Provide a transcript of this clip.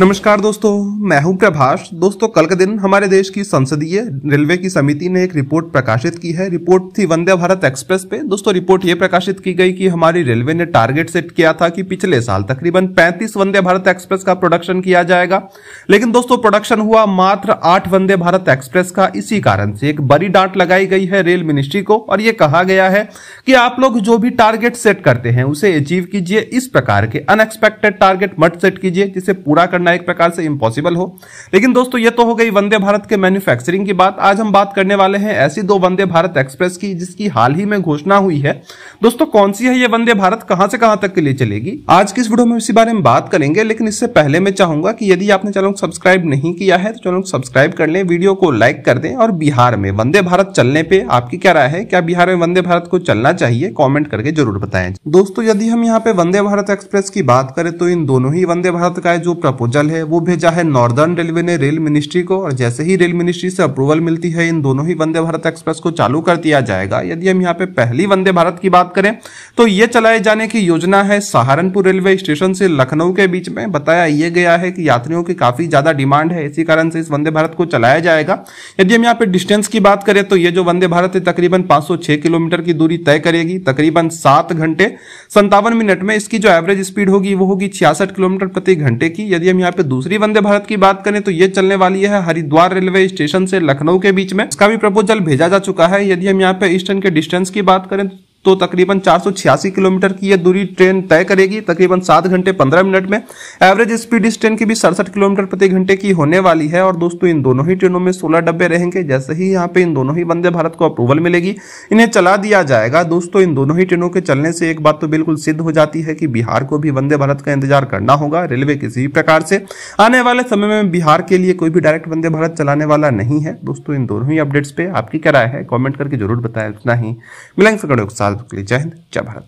नमस्कार दोस्तों मैं हूं प्रभाष दोस्तों कल के दिन हमारे देश की संसदीय रेलवे की समिति ने एक रिपोर्ट प्रकाशित की है रिपोर्ट थी वंदे भारत एक्सप्रेस पे दोस्तों रिपोर्ट ये प्रकाशित की गई कि हमारी रेलवे ने टारगेट सेट किया था कि पिछले साल तकरीबन 35 वंदे भारत एक्सप्रेस का प्रोडक्शन किया जाएगा लेकिन दोस्तों प्रोडक्शन हुआ मात्र आठ वंदे भारत एक्सप्रेस का इसी कारण से एक बड़ी डांट लगाई गई है रेल मिनिस्ट्री को और ये कहा गया है कि आप लोग जो भी टारगेट सेट करते हैं उसे अचीव कीजिए इस प्रकार के अनएक्सपेक्टेड टारगेट मत सेट कीजिए जिसे पूरा करना करना एक प्रकार से इम्पॉसिबल हो लेकिन दोस्तों ये तो हो गई वंदे भारत के मैन्युफैक्चरिंग की बात आज हम बात करने वाले हैं ऐसी दो वंदे भारत एक्सप्रेस की जिसकी हाल ही में घोषणा हुई है दोस्तों कौन सी है ये वंदे भारत कहां से कहां तक के लिए चलेगी आज किस वीडियो में इसी बारे में बात करेंगे लेकिन इससे पहले मैं चाहूंगा कि यदि आपने चैनल को सब्सक्राइब नहीं किया है तो चैनल को सब्सक्राइब कर लें वीडियो को लाइक कर दें और बिहार में वंदे भारत चलने पर आपकी क्या राय है क्या बिहार में वंदे भारत को चलना चाहिए कॉमेंट करके जरूर बताएं दोस्तों यदि हम यहाँ पे वंदे भारत एक्सप्रेस की बात करें तो इन दोनों ही वंदे भारत का जो प्रपोजल प्रपोजल है वो भेजा है नॉर्दर्न रेलवे ने रेल मिनिस्ट्री को और जैसे ही रेल मिनिस्ट्री से अप्रूवल मिलती है इन दोनों ही वंदे भारत एक्सप्रेस को चालू कर दिया जाएगा यदि हम यहाँ पे पहली वंदे भारत की बात करें तो ये चलाए जाने की योजना है सहारनपुर रेलवे स्टेशन से लखनऊ के बीच में बताया ये गया है कि यात्रियों की काफी ज्यादा डिमांड है इसी कारण से इस वंदे भारत को चलाया जाएगा यदि हम यहाँ पे डिस्टेंस की बात करें तो ये जो वंदे भारत है तकरीबन पांच किलोमीटर की दूरी तय करेगी तकरीबन सात घंटे संतावन मिनट में इसकी जो एवरेज स्पीड होगी वो होगी छियासठ किलोमीटर प्रति घंटे की यदि हम यहाँ पे दूसरी वंदे भारत की बात करें तो ये चलने वाली है हरिद्वार रेलवे स्टेशन से लखनऊ के बीच में इसका भी प्रपोजल भेजा जा चुका है यदि हम यहाँ पे ईस्टर्न के डिस्टेंस की बात करें तो तो तकरीबन चार किलोमीटर की यह दूरी ट्रेन तय करेगी तकरीबन सात घंटे पंद्रह मिनट में एवरेज स्पीड इस ट्रेन की भी सड़सठ किलोमीटर प्रति घंटे की होने वाली है और दोस्तों इन दोनों ही ट्रेनों में सोलह डब्बे रहेंगे जैसे ही यहाँ पे इन दोनों ही वंदे भारत को अप्रूवल मिलेगी इन्हें चला दिया जाएगा दोस्तों इन दोनों ही ट्रेनों के चलने से एक बात तो बिल्कुल सिद्ध हो जाती है कि बिहार को भी वंदे भारत का इंतजार करना होगा रेलवे किसी भी प्रकार से आने वाले समय में बिहार के लिए कोई भी डायरेक्ट वंदे भारत चलाने वाला नहीं है दोस्तों इन दोनों ही अपडेट्स पे आपकी क्या राय है कॉमेंट करके जरूर बताया उतना ही मिलेंगे साथ फिलहाल के लिए जय हिंद जय भारत